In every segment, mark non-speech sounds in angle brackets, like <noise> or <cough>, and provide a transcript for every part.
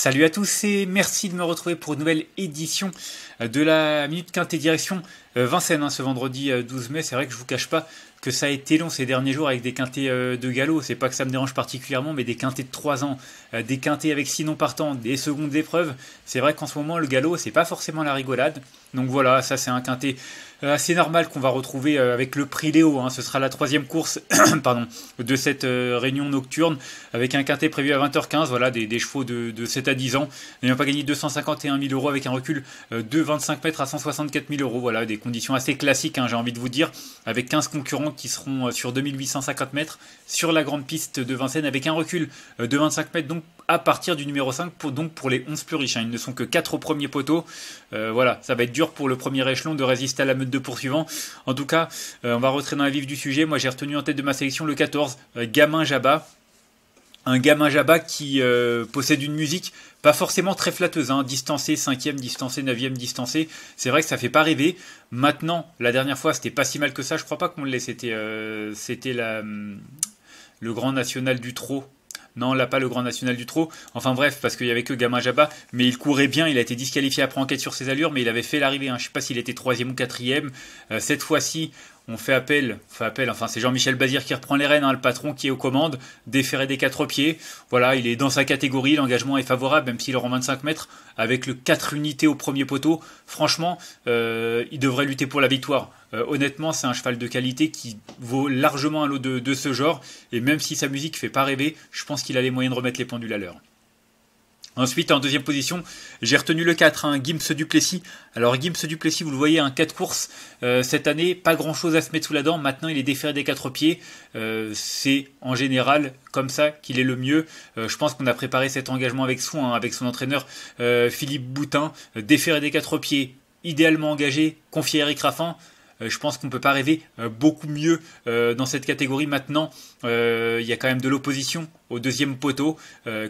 Salut à tous et merci de me retrouver pour une nouvelle édition euh, de la Minute Quintée Direction euh, Vincennes hein, ce vendredi 12 euh, mai. C'est vrai que je vous cache pas que ça a été long ces derniers jours avec des quintés de galop. C'est pas que ça me dérange particulièrement, mais des quintés de 3 ans, des quintés avec 6 non partants, des secondes épreuves. C'est vrai qu'en ce moment, le galop, c'est pas forcément la rigolade. Donc voilà, ça c'est un quintet euh, assez normal qu'on va retrouver euh, avec le prix Léo. Hein. Ce sera la troisième course <coughs> pardon, de cette euh, réunion nocturne avec un quintet prévu à 20h15. Voilà, des, chevaux de, 7 à 10 ans n'ayant pas gagné 251 000 euros avec un recul de 25 mètres à 164 000 euros. Voilà, des conditions assez classiques, hein, j'ai envie de vous dire, avec 15 concurrents qui seront sur 2850 mètres sur la grande piste de Vincennes avec un recul de 25 mètres. Donc à partir du numéro 5, donc pour les 11 plus riches. Hein. Ils ne sont que 4 au premier poteau. Euh, voilà, ça va être dur pour le premier échelon de résister à la meute de poursuivants. En tout cas, euh, on va rentrer dans la vif du sujet. Moi, j'ai retenu en tête de ma sélection le 14, euh, Gamin Jabba. Un gamin Jabba qui possède une musique pas forcément très flatteuse, hein. distancé, cinquième, distancé, neuvième, distancé. C'est vrai que ça fait pas rêver. Maintenant, la dernière fois, c'était pas si mal que ça. Je crois pas qu'on l'ait. C'était, c'était hum, le grand national du trot non, là, pas le grand national du trot. Enfin bref, parce qu'il y avait que Gama Jabba, mais il courait bien, il a été disqualifié après enquête sur ses allures, mais il avait fait l'arrivée. Hein. Je ne sais pas s'il était troisième ou quatrième. Euh, cette fois-ci, on fait appel, fait appel enfin c'est Jean-Michel Bazir qui reprend les rênes, hein, le patron qui est aux commandes, déféré des quatre pieds. Voilà, il est dans sa catégorie, l'engagement est favorable, même s'il rend 25 mètres, avec le 4 unités au premier poteau. Franchement, euh, il devrait lutter pour la victoire. Euh, honnêtement, c'est un cheval de qualité qui vaut largement un lot de, de ce genre, et même si sa musique fait pas rêver, je pense qu'il a les moyens de remettre les pendules à l'heure. Ensuite, en deuxième position, j'ai retenu le 4, gimps hein, Gims Duplessis. Alors, Gims Duplessis, vous le voyez, un 4 courses euh, cette année, pas grand chose à se mettre sous la dent. Maintenant, il est déféré des 4 pieds. Euh, c'est en général comme ça qu'il est le mieux. Euh, je pense qu'on a préparé cet engagement avec soin, hein, avec son entraîneur Philippe Boutin, déféré des quatre pieds, idéalement engagé, confié à Eric Raffin. Euh, je pense qu'on ne peut pas rêver euh, beaucoup mieux euh, dans cette catégorie maintenant. Il y a quand même de l'opposition au deuxième poteau.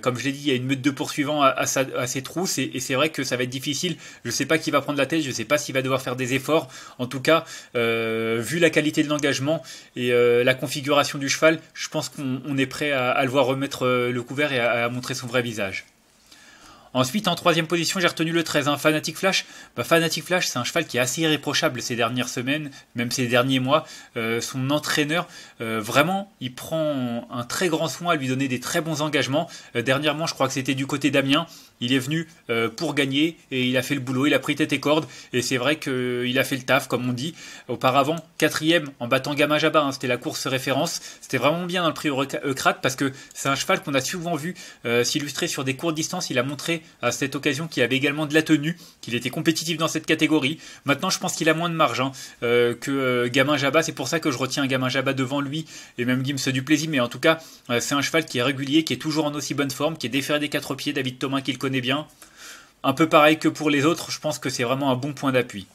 comme je l'ai dit, il y a une meute de poursuivants à, ses trousses et, c'est vrai que ça va être difficile. Je ne sais pas qui va prendre la tête, je ne sais pas s'il va devoir faire des efforts. En tout cas, vu la qualité de l'engagement et la configuration du cheval, je pense qu'on est prêt à, le voir remettre le couvert et à montrer son vrai visage. Ensuite, en troisième position, j'ai retenu le 13, hein, Fanatic Flash. Bah, Fanatic Flash, c'est un cheval qui est assez irréprochable ces dernières semaines, même ces derniers mois. Euh, son entraîneur, euh, vraiment, il prend un très grand soin à lui donner des très bons engagements. Euh, dernièrement, je crois que c'était du côté d'Amiens. Il est venu euh, pour gagner et il a fait le boulot, il a pris tête et corde. Et c'est vrai qu'il euh, a fait le taf, comme on dit. Auparavant, quatrième en battant Gamma Jabba, hein, c'était la course référence. C'était vraiment bien dans le prix Eucrate parce que c'est un cheval qu'on a souvent vu euh, s'illustrer sur des courtes distances. Il a montré à cette occasion qu'il avait également de la tenue, qu'il était compétitif dans cette catégorie. Maintenant, je pense qu'il a moins de marge hein, que Gamin Jabba. C'est pour ça que je retiens Gamin Jabba devant lui et même Gims du plaisir. Mais en tout cas, c'est un cheval qui est régulier, qui est toujours en aussi bonne forme, qui est déféré des quatre pieds. David Thomas qui bien. Un peu pareil que pour les autres, je pense que c'est vraiment un bon point d'appui.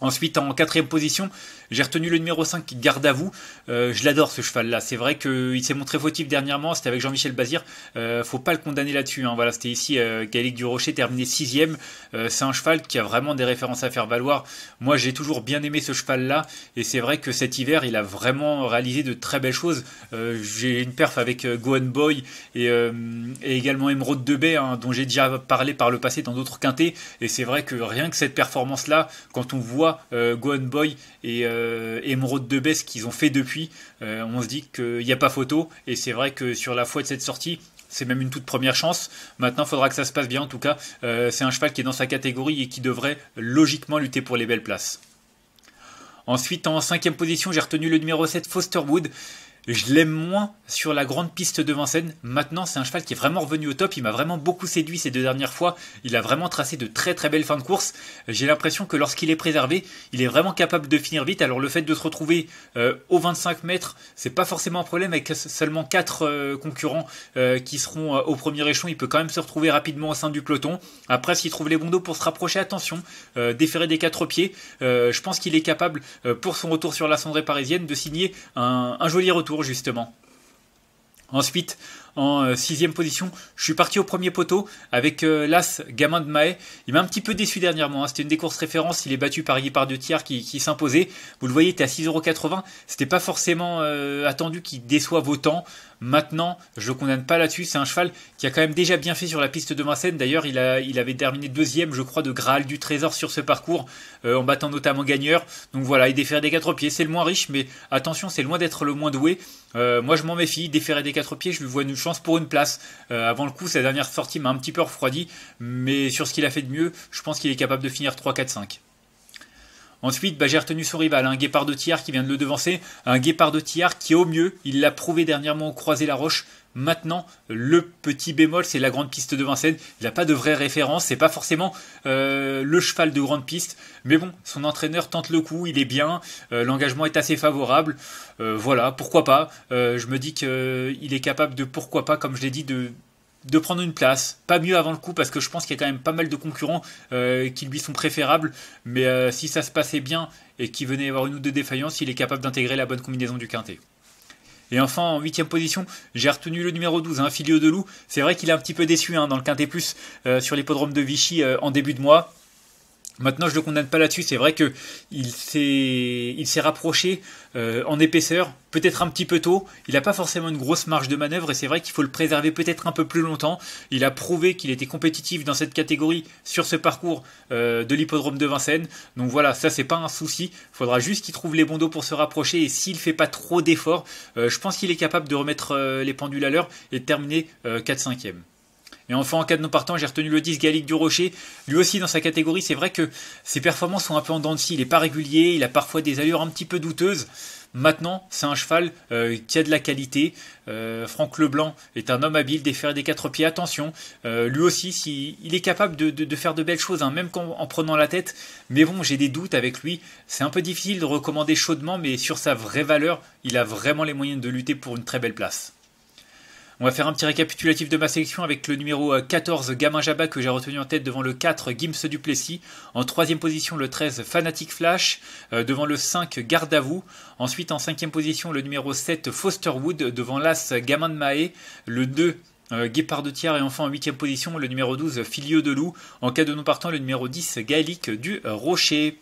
Ensuite, en quatrième position, j'ai retenu le numéro 5 garde à vous. Euh, je l'adore ce cheval-là. C'est vrai qu'il s'est montré fautif dernièrement. C'était avec Jean-Michel Bazir. Euh, faut pas le condamner là-dessus. Hein. Voilà, c'était ici euh, du Rocher, terminé sixième. Euh, c'est un cheval qui a vraiment des références à faire valoir. Moi, j'ai toujours bien aimé ce cheval-là. Et c'est vrai que cet hiver, il a vraiment réalisé de très belles choses. j'ai une perf avec Gohan Boy et, également Emerald de hein, dont j'ai déjà parlé par le passé dans d'autres quintés. Et c'est vrai que rien que cette performance-là, quand on voit Gohan Boy et euh, émeraude de baisse qu'ils ont fait depuis, euh, on se dit qu'il n'y a pas photo. Et c'est vrai que sur la foi de cette sortie, c'est même une toute première chance. Maintenant, il faudra que ça se passe bien. En tout cas, euh, c'est un cheval qui est dans sa catégorie et qui devrait logiquement lutter pour les belles places. Ensuite, en cinquième position, j'ai retenu le numéro 7, Fosterwood je l'aime moins sur la grande piste de Vincennes. Maintenant, c'est un cheval qui est vraiment revenu au top. Il m'a vraiment beaucoup séduit ces deux dernières fois. Il a vraiment tracé de très très belles fins de course. J'ai l'impression que lorsqu'il est préservé, il est vraiment capable de finir vite. Alors le fait de se retrouver euh, au aux 25 mètres, c'est pas forcément un problème avec seulement 4 euh, concurrents euh, qui seront au premier échelon. Il peut quand même se retrouver rapidement au sein du peloton. Après, s'il trouve les bons dos pour se rapprocher, attention, déférer des quatre pieds. je pense qu'il est capable, pour son retour sur la cendrée parisienne, de signer un joli retour justement. Ensuite, en euh, sixième position. Je suis parti au premier poteau avec euh, l'As Gamin de Mahé. Il m'a un petit peu déçu dernièrement. Hein. C'était une des courses références. Il est battu par Guépard de Thiers qui, s'imposait. Vous le voyez, il était à 6,80€. C'était pas forcément euh, attendu qu'il déçoive autant. Maintenant, je condamne pas là-dessus. C'est un cheval qui a quand même déjà bien fait sur la piste de Vincennes. D'ailleurs, il, avait terminé deuxième, je crois, de Graal du Trésor sur ce parcours, en battant notamment Gagneur. Donc voilà, il déférait des 4 pieds. C'est le moins riche, mais attention, c'est loin d'être le moins doué. moi, je m'en méfie. il déférait des quatre pieds, je lui vois une chance pour une place. Euh, avant le coup, sa dernière sortie m'a un petit peu refroidi, mais sur ce qu'il a fait de mieux, je pense qu'il est capable de finir 3, 4, 5. Ensuite, bah, j'ai retenu son rival, un Guépard de tiers qui vient de le devancer, un Guépard de tiers qui au mieux, il l'a prouvé dernièrement au Croisé la Roche, Maintenant, le petit bémol, c'est la grande piste de Vincennes. Il n'a pas de vraie référence, c'est pas forcément euh, le cheval de grande piste. Mais bon, son entraîneur tente le coup, il est bien, euh, l'engagement est assez favorable. Euh, voilà, pourquoi pas. je me dis qu'il est capable de pourquoi pas, comme je l'ai dit, de de prendre une place, pas mieux avant le coup, parce que je pense qu'il y a quand même pas mal de concurrents euh, qui lui sont préférables, mais euh, si ça se passait bien et qu'il venait avoir une ou deux défaillances, il est capable d'intégrer la bonne combinaison du quintet. Et enfin, en huitième position, j'ai retenu le numéro 12, hein, Filio de Loup. C'est vrai qu'il est un petit peu déçu hein, dans le Quintet Plus euh, sur l'hippodrome de Vichy en début de mois. Maintenant, je ne le condamne pas là-dessus. C'est vrai qu'il s'est, rapproché euh, en épaisseur, peut-être un petit peu tôt. Il n'a pas forcément une grosse marge de manœuvre et c'est vrai qu'il faut le préserver peut-être un peu plus longtemps. Il a prouvé qu'il était compétitif dans cette catégorie sur ce parcours euh, de l'hippodrome de Vincennes. Donc voilà, ça c'est pas un souci. Il faudra juste qu'il trouve les bons dos pour se rapprocher et s'il ne fait pas trop d'efforts, euh, je pense qu'il est capable de remettre les pendules à l'heure et de terminer 4-5e. Et enfin, en cas de non partant, j'ai retenu le 10 Gallic du Rocher. Lui aussi, dans sa catégorie, c'est vrai que ses performances sont un peu en dents de scie. Il n'est pas régulier, il a parfois des allures un petit peu douteuses. Maintenant, c'est un cheval euh, qui a de la qualité. Euh, Franck Leblanc est un homme habile des fers des quatre pieds. Attention, euh, lui aussi, si, il est capable de, faire de belles choses, hein, même en, prenant la tête. Mais bon, j'ai des doutes avec lui. C'est un peu difficile de recommander chaudement, mais sur sa vraie valeur, il a vraiment les moyens de lutter pour une très belle place. On va faire un petit récapitulatif de ma sélection avec le numéro 14 euh, Gamin Jabba que j'ai retenu en tête devant le 4 Gims Duplessis. En troisième position le 13 Fanatic Flash euh, devant le 5 Garde à vous. Ensuite en cinquième position le numéro 7 Foster Wood, devant l'As Gamin de Mahé. Le 2 euh, Guépard de tiers et enfin en huitième position le numéro 12 Filieux de Loup. En cas de non partant le numéro 10 Gaélique du Rocher.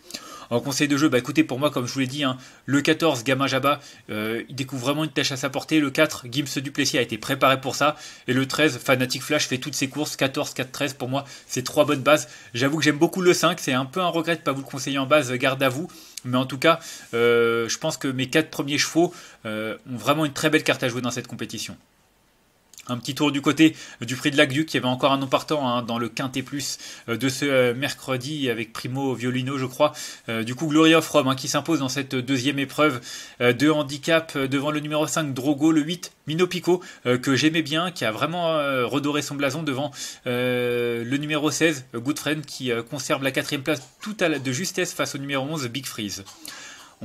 En conseil de jeu, bah écoutez, pour moi, comme je vous l'ai dit, hein, le 14, Gamma Jabba, euh, il découvre vraiment une tâche à sa portée. Le 4, Gims Duplessis a été préparé pour ça. Et le 13, Fanatic Flash fait toutes ses courses. 14, 4, 13, pour moi, c'est trois bonnes bases. J'avoue que j'aime beaucoup le 5. C'est un peu un regret de ne pas vous le conseiller en base, garde à vous. Mais en tout cas, euh, je pense que mes quatre premiers chevaux euh, ont vraiment une très belle carte à jouer dans cette compétition. Un petit tour du côté du prix de l'Aqueduc, qui y avait encore un nom partant hein, dans le Quintet Plus euh, de ce euh, mercredi avec Primo Violino, je crois. Euh, du coup, Glory of Rome hein, qui s'impose dans cette deuxième épreuve de handicap devant le numéro 5 Drogo, le 8 Minopico, que j'aimais bien, qui a vraiment redoré son blason devant le numéro 16 Goodfriend qui conserve la quatrième place tout à la, de justesse face au numéro 11 Big Freeze.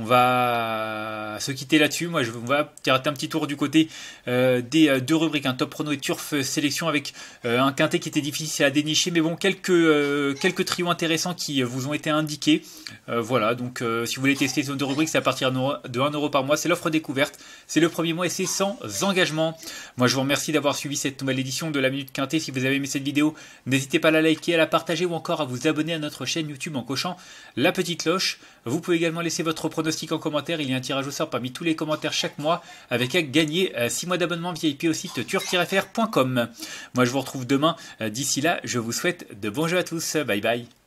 On va se quitter là-dessus. Moi, je, on va faire un petit tour du côté euh, des euh, deux rubriques, un hein, top prono et turf euh, sélection avec un quintet qui était difficile à dénicher, mais bon, quelques, quelques trios intéressants qui vous ont été indiqués. voilà, donc si vous voulez tester ces deux rubriques, c'est à partir de 1€ par mois. C'est l'offre découverte. C'est le premier mois et c'est sans engagement. Moi, je vous remercie d'avoir suivi cette nouvelle édition de la Minute Quintet. Si vous avez aimé cette vidéo, n'hésitez pas à la liker, à la partager ou encore à vous abonner à notre chaîne YouTube en cochant la petite cloche. Vous pouvez également laisser votre prono en commentaire. Il y a un tirage au sort parmi tous les commentaires chaque mois avec à gagner 6 euh, mois d'abonnement VIP au site tur Moi, je vous retrouve demain. Euh, d'ici là, je vous souhaite de bons jeux à tous. Bye bye.